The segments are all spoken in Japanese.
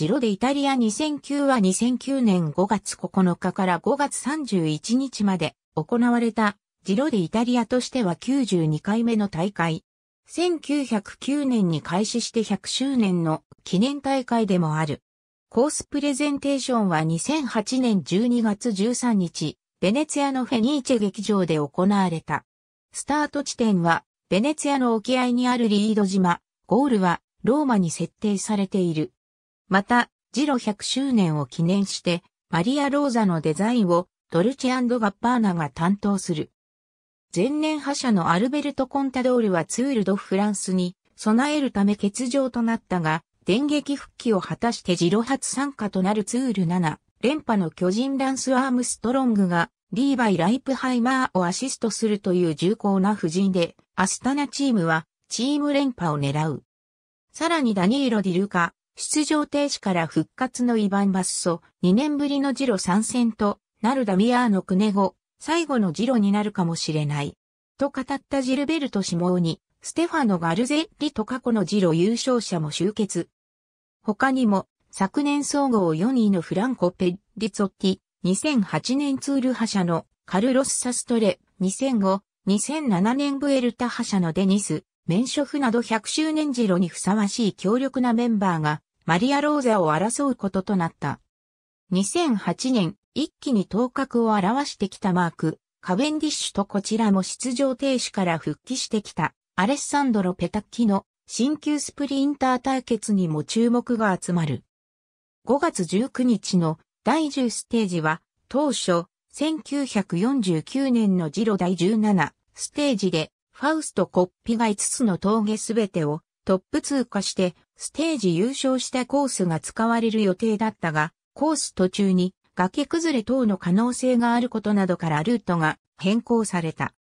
ジロでイタリア2009は2009年5月9日から5月31日まで行われたジロでイタリアとしては92回目の大会。1909年に開始して100周年の記念大会でもある。コースプレゼンテーションは2008年12月13日、ベネツィアのフェニーチェ劇場で行われた。スタート地点は、ベネツィアの沖合にあるリード島、ゴールはローマに設定されているまた、ジロ100周年を記念して、マリア・ローザのデザインをドルチェガッパーナが担当する。前年覇者のアルベルト・コンタドールはツール・ド・フランスに備えるため欠場となったが、電撃復帰を果たしてジロ初参加となるツール7、連覇の巨人ランス・アームストロングが、リーバイ・ライプハイマーをアシストするという重厚な布陣で、アスタナチームはチーム連覇を狙う。さらにダニーロ・ディルカ、出場停止から復活のイヴァン・バッソ、2年ぶりのジロ参戦となるダミアーノ・クネゴ、最後のジロになるかもしれない。と語ったジルベルト・シモーニ、ステファノ・ガルゼッリと過去のジロ優勝者も集結。他にも、昨年総合4位のフランコ・ペッリツォッティ、2008年ツール覇者のカルロス・サストレ、2005、2007年ブエルタ覇者のデニス、メンショフなど100周年ジロにふさわしい強力なメンバーがマリア・ローザを争うこととなった。2008年、一気に頭角を表してきたマーク、カベンディッシュとこちらも出場停止から復帰してきた、アレッサンドロ・ペタッキの新旧スプリンター対決にも注目が集まる。5月19日の第10ステージは、当初、1949年のジロ第17ステージで、ファウスト・コッピが5つの峠すべてをトップ通過してステージ優勝したコースが使われる予定だったが、コース途中に崖崩れ等の可能性があることなどからルートが変更された。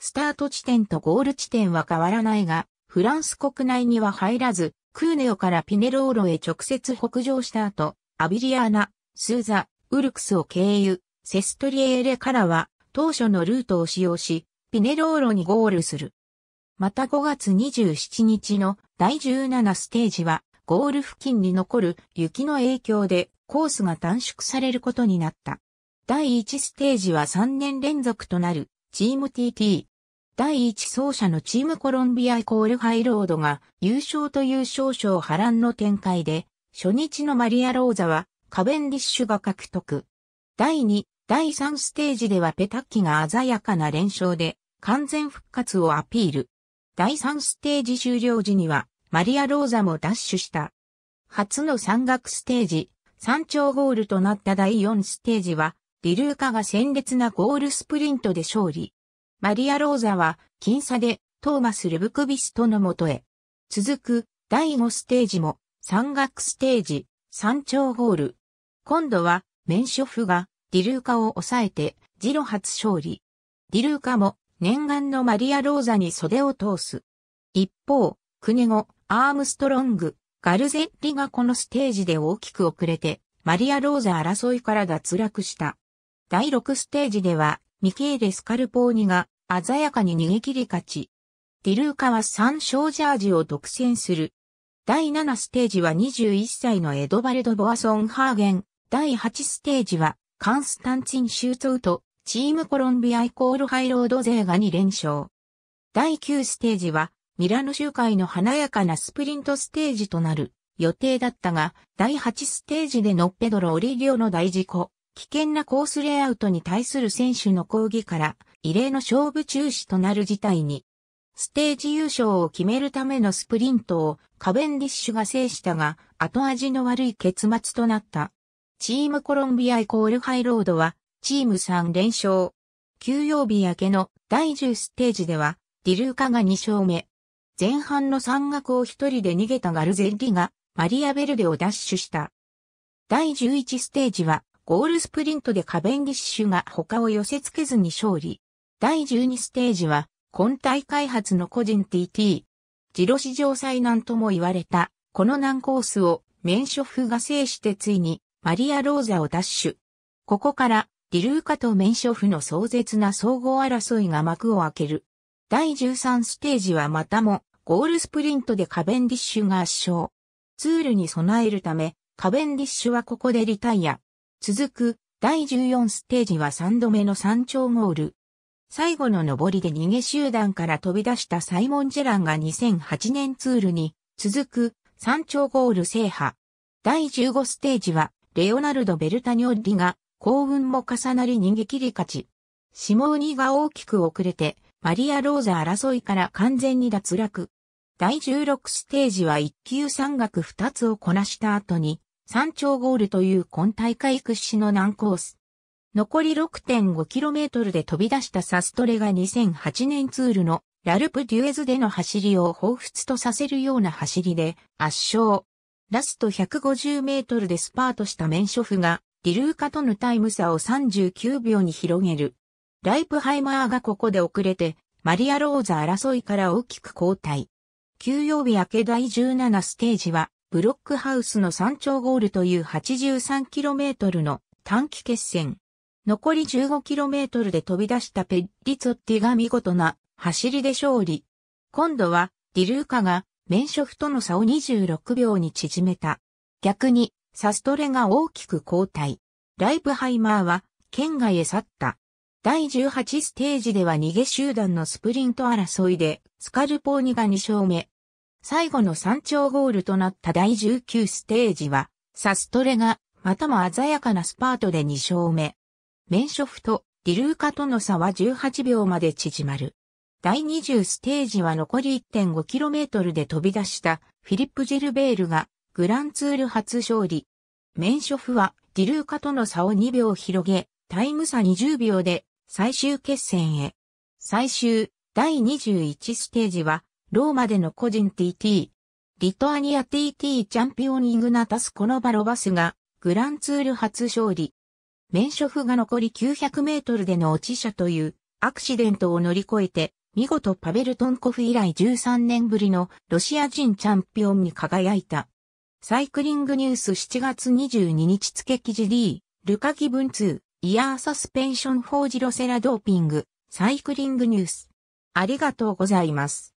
スタート地点とゴール地点は変わらないが、フランス国内には入らず、クーネオからピネローロへ直接北上した後、アビリアーナ、スーザ、ウルクスを経由、セストリエーレからは当初のルートを使用し、ピネローロにゴールする。また5月27日の第17ステージはゴール付近に残る雪の影響でコースが短縮されることになった。第1ステージは3年連続となるチーム TT。第1走者のチームコロンビアイコールハイロードが優勝という少々波乱の展開で、初日のマリアローザはカベンディッシュが獲得。第2、第3ステージではペタッキが鮮やかな連勝で完全復活をアピール。第3ステージ終了時には、マリア・ローザもダッシュした。初の山岳ステージ、山頂ゴールとなった第4ステージは、リルーカが鮮烈なゴールスプリントで勝利。マリア・ローザは、僅差で、トーマス・ルブクビストのもとへ。続く、第5ステージも、山岳ステージ、山頂ゴール。今度は、メンショフが、ディルーカを抑えて、ジロ初勝利。ディルーカも、念願のマリア・ローザに袖を通す。一方、クネゴ、アームストロング、ガルゼッリがこのステージで大きく遅れて、マリア・ローザ争いから脱落した。第6ステージでは、ミケーレ・スカルポーニが鮮やかに逃げ切り勝ち。ディルーカは3勝ジャージを独占する。第7ステージは21歳のエドバルド・ボアソン・ハーゲン。第8ステージはカンスタンチン・シューツウとチームコロンビアイコールハイロード勢が2連勝。第9ステージは、ミラノ周回の華やかなスプリントステージとなる予定だったが、第8ステージでのペドロ・オリリオの大事故、危険なコースレイアウトに対する選手の抗議から、異例の勝負中止となる事態に。ステージ優勝を決めるためのスプリントをカベンディッシュが制したが、後味の悪い結末となった。チームコロンビアイコールハイロードはチーム3連勝。休養日明けの第10ステージでは、ディルーカが2勝目。前半の山岳を一人で逃げたガルゼッリが、マリアベルデをダッシュした。第11ステージは、ゴールスプリントでカベンディッシュが他を寄せ付けずに勝利。第12ステージは、今大会発の個人 TT。ジロ史上最難とも言われた、この難コースを、メンショフが制してついに、マリア・ローザをダッシュ。ここから、ディルーカとメンショフの壮絶な総合争いが幕を開ける。第13ステージはまたもゴールスプリントでカベンディッシュが圧勝。ツールに備えるため、カベンディッシュはここでリタイア。続く第14ステージは3度目の山頂ゴール。最後の上りで逃げ集団から飛び出したサイモン・ジェランが2008年ツールに続く山頂ゴール制覇。第15ステージはレオナルド・ベルタニョッリが幸運も重なり逃げ切り勝ち。シモーニが大きく遅れて、マリア・ローザ争いから完全に脱落。第16ステージは一級山岳二つをこなした後に、山頂ゴールという今大会屈指の難コース。残り 6.5km で飛び出したサストレが2008年ツールのラルプデュエズでの走りを彷彿とさせるような走りで圧勝。ラスト150メートルでスパートしたメンショフがディルーカとのタイム差を39秒に広げる。ライプハイマーがここで遅れて、マリア・ローザ争いから大きく後退。休養日明け第17ステージは、ブロックハウスの山頂ゴールという 83km の短期決戦。残り 15km で飛び出したペッリツォッティが見事な走りで勝利。今度はディルーカがメンショフとの差を26秒に縮めた。逆にサストレが大きく後退。ライプハイマーは県外へ去った。第18ステージでは逃げ集団のスプリント争いでスカルポーニが2勝目。最後の山頂ゴールとなった第19ステージはサストレがまたも鮮やかなスパートで2勝目。メンショフとディルーカとの差は18秒まで縮まる。第20ステージは残り 1.5km で飛び出したフィリップ・ジルベールがグランツール初勝利。メンショフはディルーカとの差を2秒広げ、タイム差20秒で最終決戦へ。最終第21ステージはローマでの個人 TT。リトアニア TT チャンピオンイグナタスコノバロバスがグランツール初勝利。メンショフが残り900メートルでの落ち者というアクシデントを乗り越えて、見事パベルトンコフ以来13年ぶりのロシア人チャンピオンに輝いた。サイクリングニュース7月22日付記事 D、ルカギ文通、イヤーサスペンションージロセラドーピング、サイクリングニュース。ありがとうございます。